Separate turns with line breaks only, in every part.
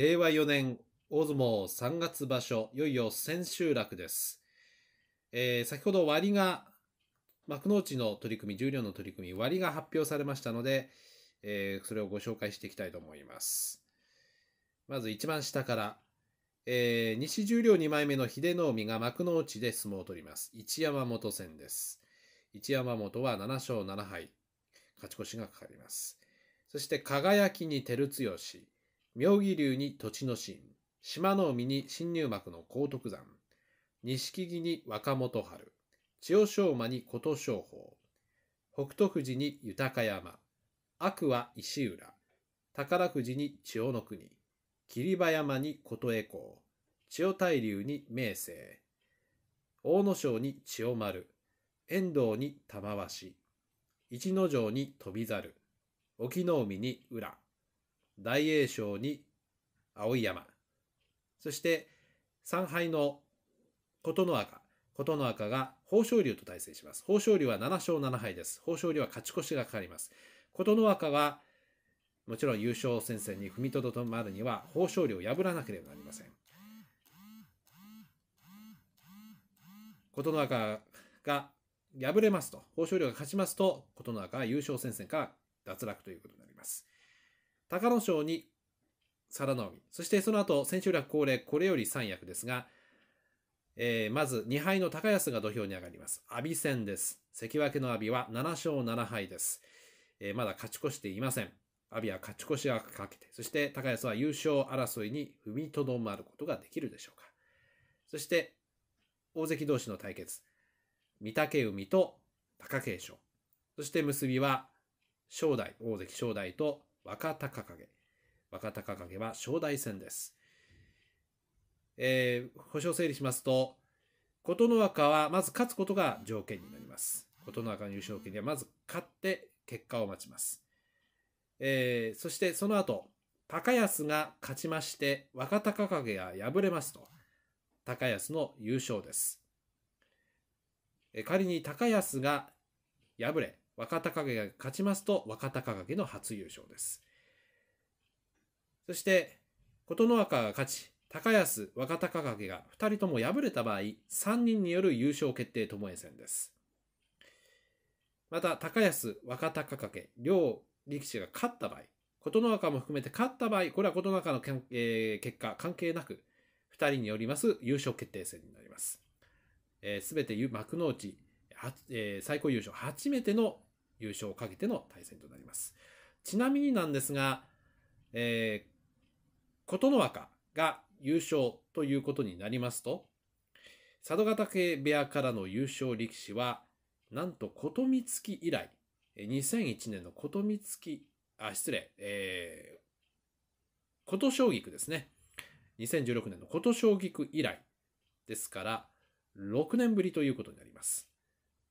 令和4年大相撲3月場所、いよいよ千秋楽です。えー、先ほど割が、幕内の取り組み、重量の取り組み、割が発表されましたので、えー、それをご紹介していきたいと思います。まず一番下から、えー、西十両2枚目の秀の海が幕内で相撲を取ります。一山本戦です。一山本は7勝7敗。勝ち越しがかかります。そして輝きに照強。妙義龍に栃の神、島の海に新入幕の高徳山、錦木に若元春、千代翔馬に琴勝峰、北斗富士に豊山、悪は石浦、宝富士に千代の国、霧馬山に琴恵光、千代大龍に明生、阿武咲に千代丸、遠藤に玉鷲、一之城に翔猿、隠岐の海に浦、大栄翔に碧山。そして、3敗の琴ノ若。琴ノ若が豊昇龍と対戦します。豊昇龍は7勝7敗です。豊昇龍は勝ち越しがかかります。琴ノ若は、もちろん優勝戦線に踏みとどまるには、豊昇龍を破らなければなりません。琴ノ若が敗れますと、豊昇龍が勝ちますと、琴ノ若は優勝戦線から脱落ということになります。高野賞に定の海そしてその後、千秋楽恒例、これより三役ですが、えー、まず2敗の高安が土俵に上がります。阿炎戦です。関脇の阿炎は7勝7敗です。えー、まだ勝ち越していません。阿炎は勝ち越しがかけて、そして高安は優勝争いに踏みとどまることができるでしょうか。そして、大関同士の対決。御嶽海と貴景勝。そして結びは、正代、大関正代と若隆景。若隆景は正代戦です。えー、保証整理しますと、琴ノ若はまず勝つことが条件になります。琴ノ若の優勝権にはまず勝って結果を待ちます。えー、そしてその後、高安が勝ちまして若隆景が敗れますと、高安の優勝です。え仮に高安が敗れ、若隆景が勝ちますと若隆景の初優勝です。そして琴ノ若が勝ち、高安、若隆景が2人とも敗れた場合、3人による優勝決定ともえ戦です。また、高安、若隆景、両力士が勝った場合、琴ノ若も含めて勝った場合、これは琴ノ若の、えー、結果関係なく、2人によります優勝決定戦になります。す、えー、べ、て幕内、えー、最高優勝、初めての優勝をかけての対戦となります。ちなみになんですが、えー、琴ノ若が優勝ということになりますと、佐渡ヶ嶽部屋からの優勝力士は、なんと琴光月以来、2001年の琴光月、あ、失礼、えー、琴将菊ですね。2016年の琴将菊以来ですから、6年ぶりということになります。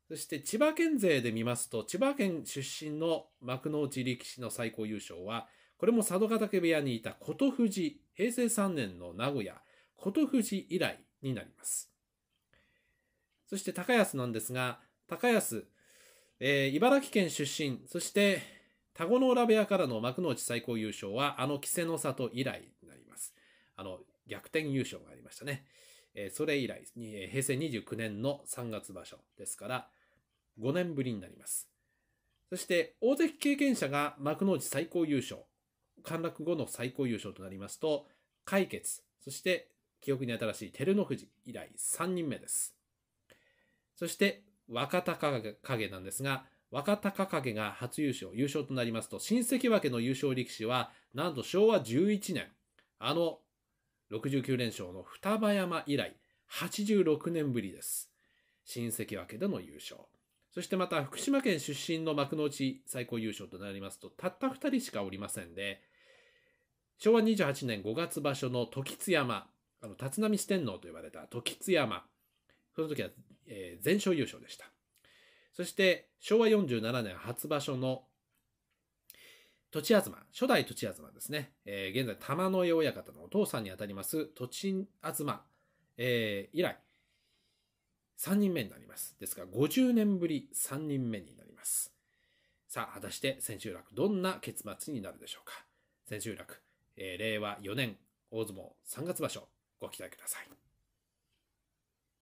そして千葉県勢で見ますと、千葉県出身の幕内力士の最高優勝は、これも佐渡ヶ嶽部屋にいた琴富士、平成3年の名古屋、琴富士以来になります。そして高安なんですが、高安、えー、茨城県出身、そして田子の浦部屋からの幕内最高優勝は、あの稀勢の里以来になります。あの、逆転優勝がありましたね。えそれ以来、え平成29年の3月場所ですから、5年ぶりになります。そして、大関経験者が幕内最高優勝、陥落後の最高優勝となりますと、解決、そして記憶に新しい照ノ富士以来3人目です。そして、若隆景なんですが、若隆景が初優勝、優勝となりますと、新関脇の優勝力士は、なんと昭和11年、あの69連勝の双葉山以来、86年ぶりです。新関脇での優勝。そしてまた福島県出身の幕内最高優勝となりますと、たった2人しかおりませんで、昭和28年5月場所の時津山、あの、立浪四天王と呼ばれた時津山、その時は、え全勝優勝でした。そして、昭和47年初場所の栃東、初代栃東ですね、えー、現在玉の井親方のお父さんにあたります栃東、えー、以来、3人目になります。ですが、ら50年ぶり3人目になります。さあ、果たして千秋楽、どんな結末になるでしょうか。千秋楽、えー、令和4年大相撲3月場所、ご期待ください。